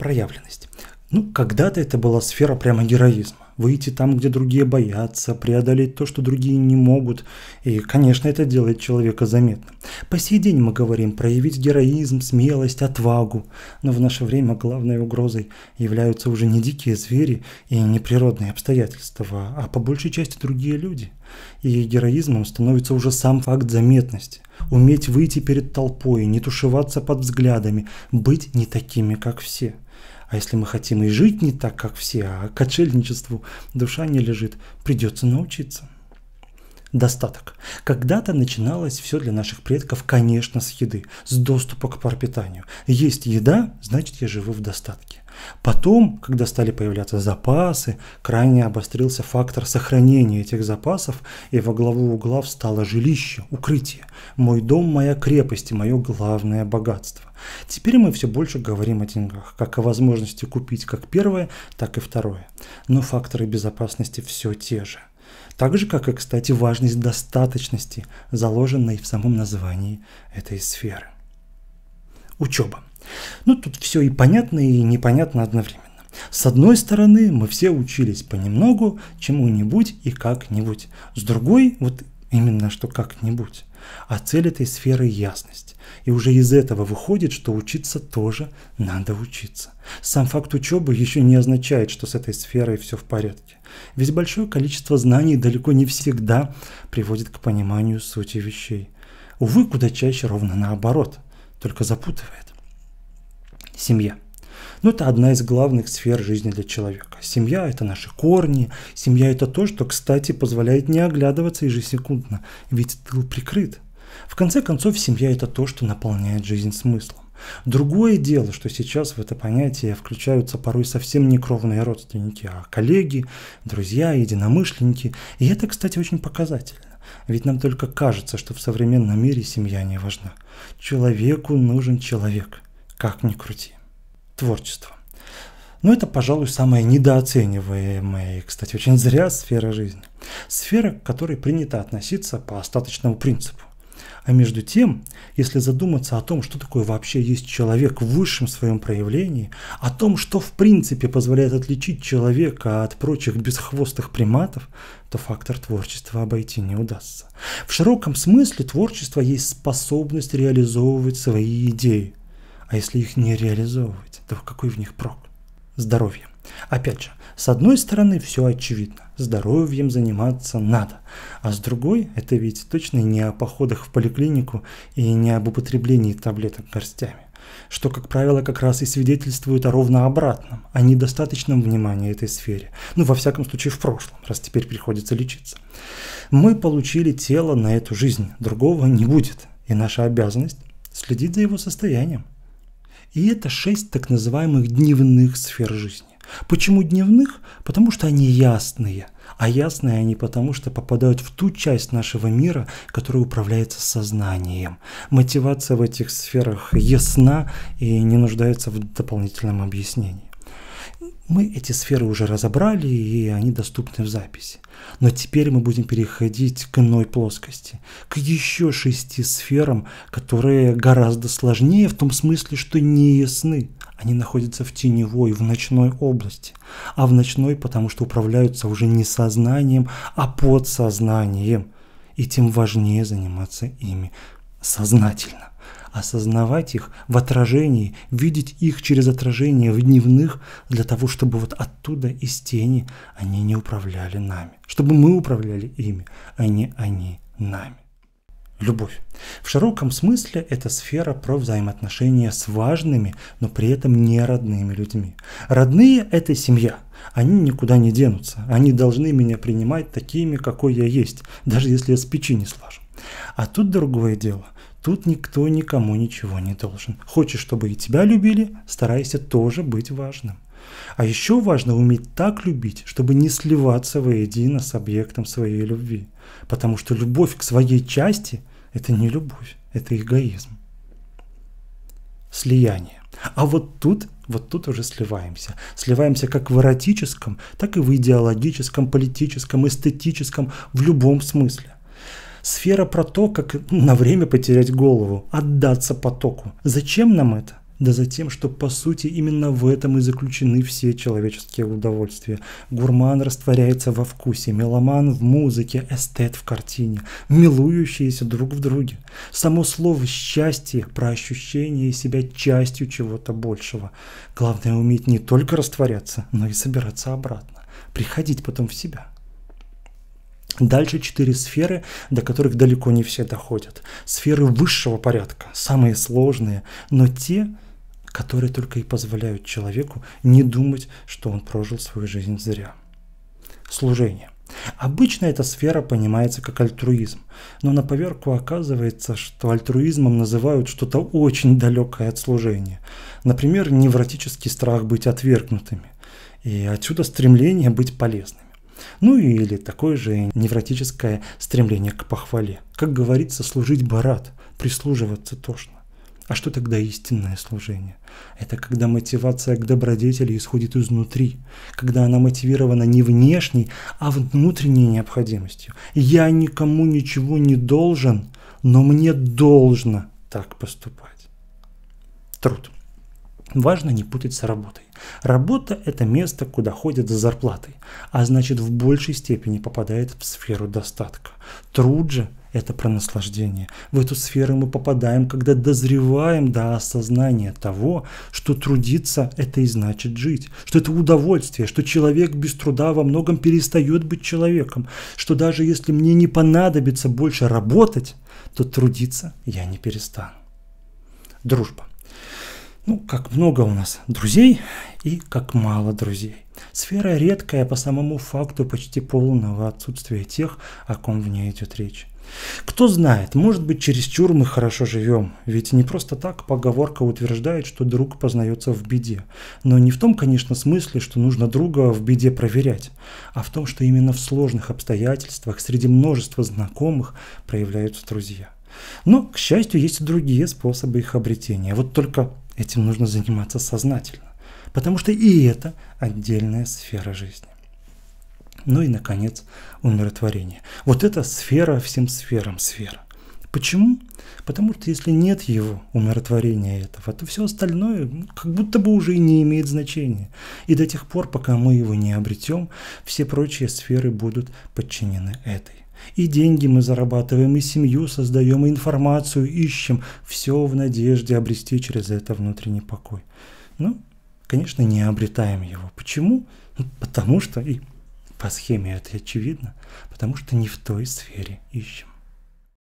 проявленность. Ну, когда-то это была сфера прямо героизма. Выйти там, где другие боятся, преодолеть то, что другие не могут. И, конечно, это делает человека заметным. По сей день мы говорим проявить героизм, смелость, отвагу. Но в наше время главной угрозой являются уже не дикие звери и не природные обстоятельства, а по большей части другие люди. И героизмом становится уже сам факт заметности. Уметь выйти перед толпой, не тушеваться под взглядами, быть не такими, как все – а если мы хотим и жить не так, как все, а к отшельничеству душа не лежит, придется научиться. Достаток. Когда-то начиналось все для наших предков, конечно, с еды, с доступа к пропитанию. Есть еда, значит я живу в достатке. Потом, когда стали появляться запасы, крайне обострился фактор сохранения этих запасов, и во главу угла встало жилище, укрытие. Мой дом, моя крепость и мое главное богатство. Теперь мы все больше говорим о деньгах, как о возможности купить как первое, так и второе. Но факторы безопасности все те же. Так же, как и, кстати, важность достаточности, заложенной в самом названии этой сферы. Учеба. Ну, тут все и понятно, и непонятно одновременно. С одной стороны, мы все учились понемногу чему-нибудь и как-нибудь. С другой, вот именно что как-нибудь. А цель этой сферы – ясность. И уже из этого выходит, что учиться тоже надо учиться. Сам факт учебы еще не означает, что с этой сферой все в порядке. Ведь большое количество знаний далеко не всегда приводит к пониманию сути вещей. Увы, куда чаще ровно наоборот, только запутывает семья. Но ну, это одна из главных сфер жизни для человека. Семья – это наши корни, семья – это то, что, кстати, позволяет не оглядываться ежесекундно, ведь тыл прикрыт. В конце концов, семья – это то, что наполняет жизнь смыслом. Другое дело, что сейчас в это понятие включаются порой совсем не кровные родственники, а коллеги, друзья, единомышленники. И это, кстати, очень показательно. Ведь нам только кажется, что в современном мире семья не важна. Человеку нужен человек, как ни крути творчество. Но это, пожалуй, самая недооцениваемая и, кстати, очень зря сфера жизни. Сфера, к которой принято относиться по остаточному принципу. А между тем, если задуматься о том, что такое вообще есть человек в высшем своем проявлении, о том, что в принципе позволяет отличить человека от прочих бесхвостых приматов, то фактор творчества обойти не удастся. В широком смысле творчество есть способность реализовывать свои идеи – а если их не реализовывать, то какой в них прок? Здоровье. Опять же, с одной стороны все очевидно, здоровьем заниматься надо, а с другой это ведь точно не о походах в поликлинику и не об употреблении таблеток горстями, что, как правило, как раз и свидетельствует о ровно обратном, о недостаточном внимании этой сфере, ну, во всяком случае, в прошлом, раз теперь приходится лечиться. Мы получили тело на эту жизнь, другого не будет, и наша обязанность следить за его состоянием. И это шесть так называемых дневных сфер жизни. Почему дневных? Потому что они ясные. А ясные они потому, что попадают в ту часть нашего мира, которая управляется сознанием. Мотивация в этих сферах ясна и не нуждается в дополнительном объяснении. Мы эти сферы уже разобрали, и они доступны в записи. Но теперь мы будем переходить к иной плоскости, к еще шести сферам, которые гораздо сложнее в том смысле, что не ясны. Они находятся в теневой, в ночной области. А в ночной, потому что управляются уже не сознанием, а подсознанием. И тем важнее заниматься ими сознательно осознавать их в отражении, видеть их через отражение в дневных, для того, чтобы вот оттуда из тени они не управляли нами, чтобы мы управляли ими, а не они нами. Любовь. В широком смысле это сфера про взаимоотношения с важными, но при этом не родными людьми. Родные – это семья. Они никуда не денутся. Они должны меня принимать такими, какой я есть, даже если я с печи не слажен. А тут другое дело. Тут никто никому ничего не должен. Хочешь, чтобы и тебя любили, старайся тоже быть важным. А еще важно уметь так любить, чтобы не сливаться воедино с объектом своей любви. Потому что любовь к своей части – это не любовь, это эгоизм. Слияние. А вот тут, вот тут уже сливаемся. Сливаемся как в эротическом, так и в идеологическом, политическом, эстетическом, в любом смысле. Сфера про то, как на время потерять голову, отдаться потоку. Зачем нам это? Да за тем, что по сути именно в этом и заключены все человеческие удовольствия. Гурман растворяется во вкусе, меломан в музыке, эстет в картине, милующиеся друг в друге. Само слово «счастье» про ощущение себя частью чего-то большего. Главное уметь не только растворяться, но и собираться обратно, приходить потом в себя. Дальше четыре сферы, до которых далеко не все доходят. Сферы высшего порядка, самые сложные, но те, которые только и позволяют человеку не думать, что он прожил свою жизнь зря. Служение. Обычно эта сфера понимается как альтруизм, но на поверку оказывается, что альтруизмом называют что-то очень далекое от служения. Например, невротический страх быть отвергнутыми, и отсюда стремление быть полезными. Ну или такое же невротическое стремление к похвале. Как говорится, служить барат, прислуживаться тошно. А что тогда истинное служение? Это когда мотивация к добродетели исходит изнутри, когда она мотивирована не внешней, а внутренней необходимостью. Я никому ничего не должен, но мне должно так поступать. Труд. Важно не путать с работой. Работа – это место, куда ходят за зарплатой, а значит в большей степени попадает в сферу достатка. Труд же – это про наслаждение. В эту сферу мы попадаем, когда дозреваем до осознания того, что трудиться – это и значит жить, что это удовольствие, что человек без труда во многом перестает быть человеком, что даже если мне не понадобится больше работать, то трудиться я не перестану. Дружба ну, как много у нас друзей и как мало друзей. Сфера редкая по самому факту почти полного отсутствия тех, о ком в ней идет речь. Кто знает, может быть, через чур мы хорошо живем, ведь не просто так поговорка утверждает, что друг познается в беде. Но не в том, конечно, смысле, что нужно друга в беде проверять, а в том, что именно в сложных обстоятельствах среди множества знакомых проявляются друзья. Но, к счастью, есть и другие способы их обретения. Вот только Этим нужно заниматься сознательно, потому что и это отдельная сфера жизни. Ну и, наконец, умиротворение. Вот это сфера всем сферам сфера. Почему? Потому что если нет его умиротворения этого, то все остальное как будто бы уже и не имеет значения. И до тех пор, пока мы его не обретем, все прочие сферы будут подчинены этой. И деньги мы зарабатываем, и семью создаем, и информацию ищем. Все в надежде обрести через это внутренний покой. Ну, конечно, не обретаем его. Почему? Ну, потому что, и по схеме это очевидно, потому что не в той сфере ищем.